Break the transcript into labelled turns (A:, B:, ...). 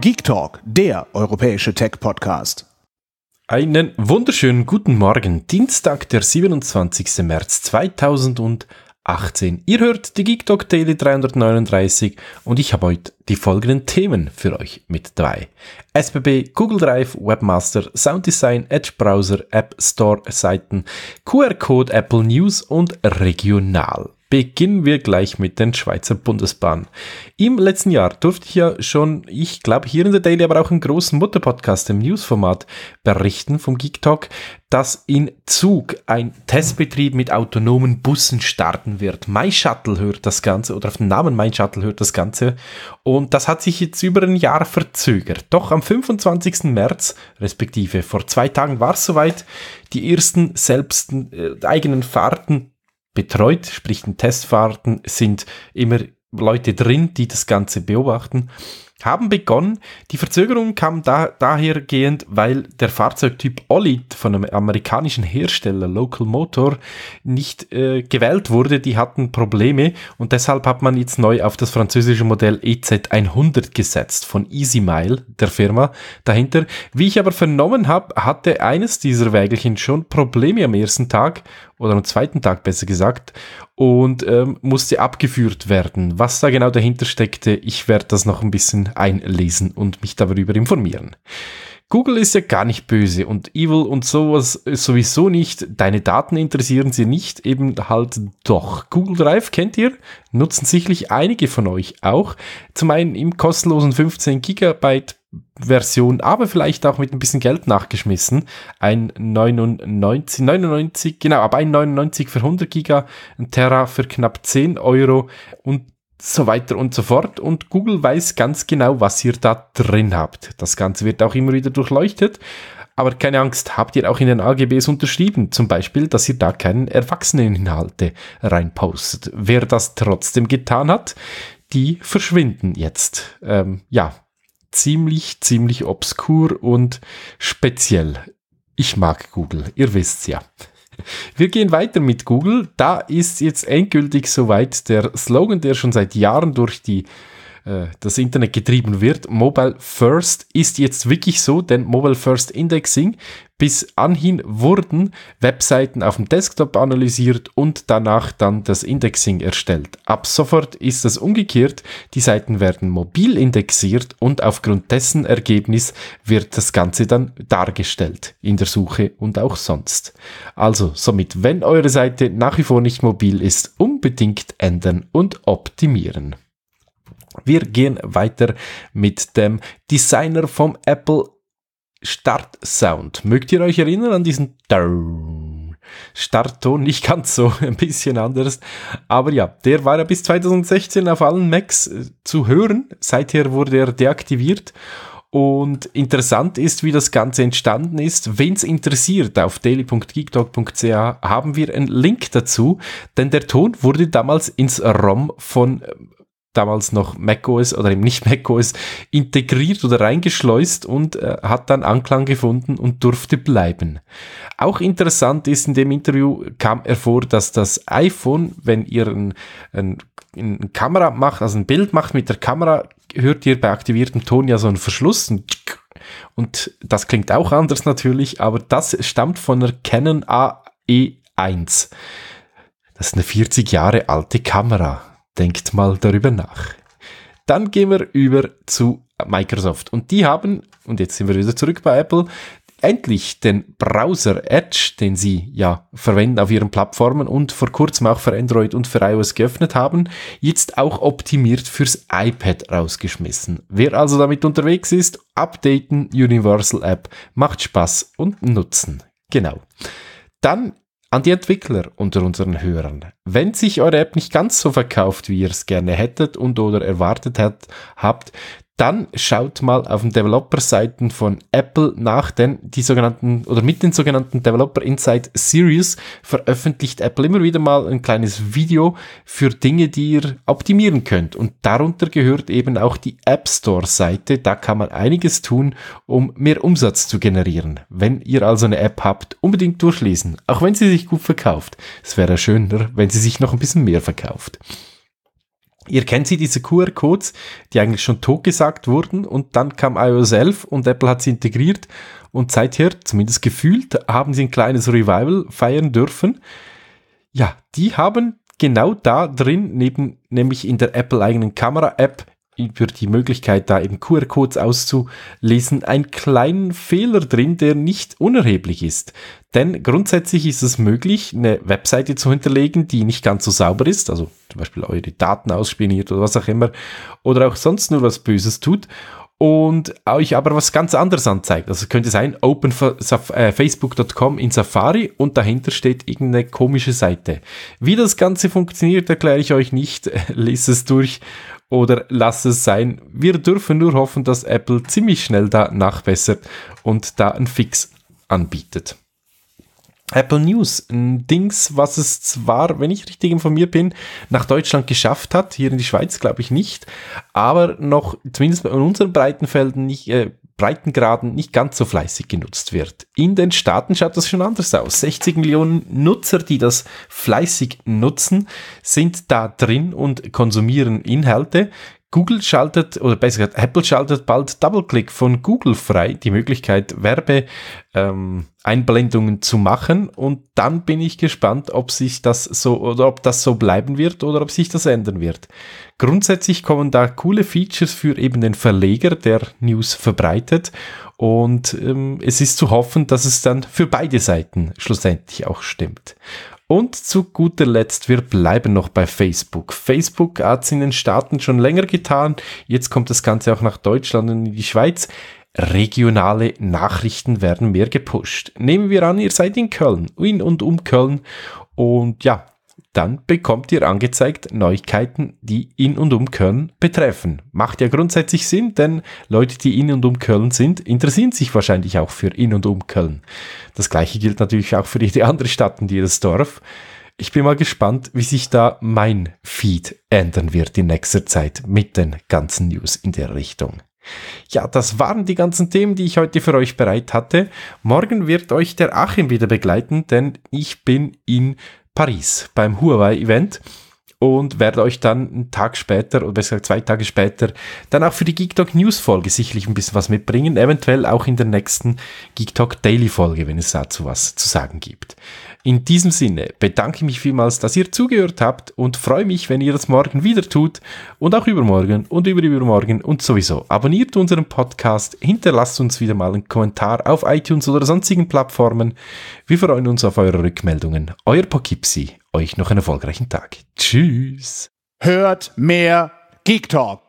A: Geek Talk, der europäische Tech-Podcast. Einen wunderschönen guten Morgen, Dienstag, der 27. März 2018. Ihr hört die Geek Talk Daily 339 und ich habe heute die folgenden Themen für euch mit dabei. SBB, Google Drive, Webmaster, Sound Design, Edge Browser, App Store Seiten, QR-Code, Apple News und regional. Beginnen wir gleich mit den Schweizer Bundesbahnen. Im letzten Jahr durfte ich ja schon, ich glaube hier in der Daily, aber auch im großen Mutterpodcast im Newsformat berichten vom Geek Talk, dass in Zug ein Testbetrieb mit autonomen Bussen starten wird. My Shuttle hört das Ganze oder auf den Namen My Shuttle hört das Ganze und das hat sich jetzt über ein Jahr verzögert. Doch am 25. März, respektive vor zwei Tagen war es soweit, die ersten selbst äh, eigenen Fahrten betreut, sprich in Testfahrten sind immer Leute drin, die das Ganze beobachten haben begonnen. Die Verzögerung kam da, dahergehend, weil der Fahrzeugtyp Olid von einem amerikanischen Hersteller Local Motor nicht äh, gewählt wurde. Die hatten Probleme und deshalb hat man jetzt neu auf das französische Modell EZ100 gesetzt von EasyMile, der Firma dahinter. Wie ich aber vernommen habe, hatte eines dieser Wägelchen schon Probleme am ersten Tag oder am zweiten Tag besser gesagt und ähm, musste abgeführt werden. Was da genau dahinter steckte, ich werde das noch ein bisschen einlesen und mich darüber informieren. Google ist ja gar nicht böse und Evil und sowas sowieso nicht. Deine Daten interessieren sie nicht, eben halt doch. Google Drive kennt ihr, nutzen sicherlich einige von euch auch. Zum einen im kostenlosen 15 Gigabyte Version, aber vielleicht auch mit ein bisschen Geld nachgeschmissen. Ein 99, 99 genau, ab 1,99 für 100 Giga, ein Terra für knapp 10 Euro und so weiter und so fort. Und Google weiß ganz genau, was ihr da drin habt. Das Ganze wird auch immer wieder durchleuchtet. Aber keine Angst, habt ihr auch in den AGBs unterschrieben, zum Beispiel, dass ihr da keinen Erwachseneninhalte reinpostet. Wer das trotzdem getan hat, die verschwinden jetzt. Ähm, ja, ziemlich, ziemlich obskur und speziell. Ich mag Google, ihr wisst's ja. Wir gehen weiter mit Google. Da ist jetzt endgültig soweit der Slogan, der schon seit Jahren durch die äh, das Internet getrieben wird. Mobile First ist jetzt wirklich so, denn Mobile First Indexing bis anhin wurden Webseiten auf dem Desktop analysiert und danach dann das Indexing erstellt. Ab sofort ist das umgekehrt. Die Seiten werden mobil indexiert und aufgrund dessen Ergebnis wird das Ganze dann dargestellt in der Suche und auch sonst. Also somit, wenn eure Seite nach wie vor nicht mobil ist, unbedingt ändern und optimieren. Wir gehen weiter mit dem Designer vom Apple Start Sound. Mögt ihr euch erinnern an diesen Startton? Nicht ganz so, ein bisschen anders. Aber ja, der war ja bis 2016 auf allen Macs äh, zu hören. Seither wurde er deaktiviert. Und interessant ist, wie das Ganze entstanden ist. es interessiert, auf daily.geektalk.ca haben wir einen Link dazu, denn der Ton wurde damals ins ROM von ähm, damals noch macOS oder eben nicht macOS integriert oder reingeschleust und äh, hat dann Anklang gefunden und durfte bleiben. Auch interessant ist, in dem Interview kam er vor, dass das iPhone, wenn ihr ein, ein, ein Kamera macht, also ein Bild macht mit der Kamera, hört ihr bei aktiviertem Ton ja so einen Verschluss, ein und das klingt auch anders natürlich, aber das stammt von der Canon AE1. Das ist eine 40 Jahre alte Kamera. Denkt mal darüber nach. Dann gehen wir über zu Microsoft. Und die haben, und jetzt sind wir wieder zurück bei Apple, endlich den Browser Edge, den sie ja verwenden auf ihren Plattformen und vor kurzem auch für Android und für iOS geöffnet haben, jetzt auch optimiert fürs iPad rausgeschmissen. Wer also damit unterwegs ist, updaten Universal App, macht Spaß und nutzen. Genau. Dann an die Entwickler unter unseren Hörern. Wenn sich eure App nicht ganz so verkauft, wie ihr es gerne hättet und oder erwartet habt, dann schaut mal auf den Developer-Seiten von Apple nach, denn die sogenannten oder mit den sogenannten Developer Insight Series veröffentlicht Apple immer wieder mal ein kleines Video für Dinge, die ihr optimieren könnt. Und darunter gehört eben auch die App Store-Seite. Da kann man einiges tun, um mehr Umsatz zu generieren. Wenn ihr also eine App habt, unbedingt durchlesen, auch wenn sie sich gut verkauft. Es wäre schöner, wenn sie sich noch ein bisschen mehr verkauft. Ihr kennt sie, diese QR-Codes, die eigentlich schon totgesagt wurden und dann kam iOS 11 und Apple hat sie integriert und seither, zumindest gefühlt, haben sie ein kleines Revival feiern dürfen. Ja, die haben genau da drin, neben, nämlich in der Apple eigenen Kamera-App, über die Möglichkeit, da eben QR-Codes auszulesen, einen kleinen Fehler drin, der nicht unerheblich ist. Denn grundsätzlich ist es möglich, eine Webseite zu hinterlegen, die nicht ganz so sauber ist, also zum Beispiel eure Daten ausspioniert oder was auch immer, oder auch sonst nur was Böses tut und euch aber was ganz anderes anzeigt. Also könnte sein, openfacebook.com äh, in Safari und dahinter steht irgendeine komische Seite. Wie das Ganze funktioniert, erkläre ich euch nicht. Lies es durch oder lasst es sein. Wir dürfen nur hoffen, dass Apple ziemlich schnell da nachbessert und da einen Fix anbietet. Apple News, ein Dings, was es zwar, wenn ich richtig informiert bin, nach Deutschland geschafft hat, hier in die Schweiz glaube ich nicht, aber noch zumindest in unseren Breitenfelden nicht, äh, Breitengraden nicht ganz so fleißig genutzt wird. In den Staaten schaut das schon anders aus. 60 Millionen Nutzer, die das fleißig nutzen, sind da drin und konsumieren Inhalte. Google schaltet, oder besser gesagt, Apple schaltet bald DoubleClick von Google frei, die Möglichkeit, Werbeeinblendungen ähm, zu machen. Und dann bin ich gespannt, ob sich das so oder ob das so bleiben wird oder ob sich das ändern wird. Grundsätzlich kommen da coole Features für eben den Verleger, der News verbreitet. Und ähm, es ist zu hoffen, dass es dann für beide Seiten schlussendlich auch stimmt. Und zu guter Letzt, wir bleiben noch bei Facebook. Facebook hat es in den Staaten schon länger getan. Jetzt kommt das Ganze auch nach Deutschland und in die Schweiz. Regionale Nachrichten werden mehr gepusht. Nehmen wir an, ihr seid in Köln, in und um Köln. Und ja, dann bekommt ihr angezeigt Neuigkeiten, die in und um Köln betreffen. Macht ja grundsätzlich Sinn, denn Leute, die in und um Köln sind, interessieren sich wahrscheinlich auch für in und um Köln. Das gleiche gilt natürlich auch für jede andere Stadt und jedes Dorf. Ich bin mal gespannt, wie sich da mein Feed ändern wird in nächster Zeit mit den ganzen News in der Richtung. Ja, das waren die ganzen Themen, die ich heute für euch bereit hatte. Morgen wird euch der Achim wieder begleiten, denn ich bin in Paris beim Huawei-Event und werde euch dann einen Tag später oder besser gesagt zwei Tage später dann auch für die Geek Talk News Folge sicherlich ein bisschen was mitbringen, eventuell auch in der nächsten Geek Talk Daily Folge, wenn es dazu was zu sagen gibt. In diesem Sinne bedanke ich mich vielmals, dass ihr zugehört habt und freue mich, wenn ihr das morgen wieder tut und auch übermorgen und überübermorgen und sowieso. Abonniert unseren Podcast, hinterlasst uns wieder mal einen Kommentar auf iTunes oder sonstigen Plattformen. Wir freuen uns auf eure Rückmeldungen. Euer Poughkeepsie euch noch einen erfolgreichen Tag. Tschüss. Hört mehr Geek Talk.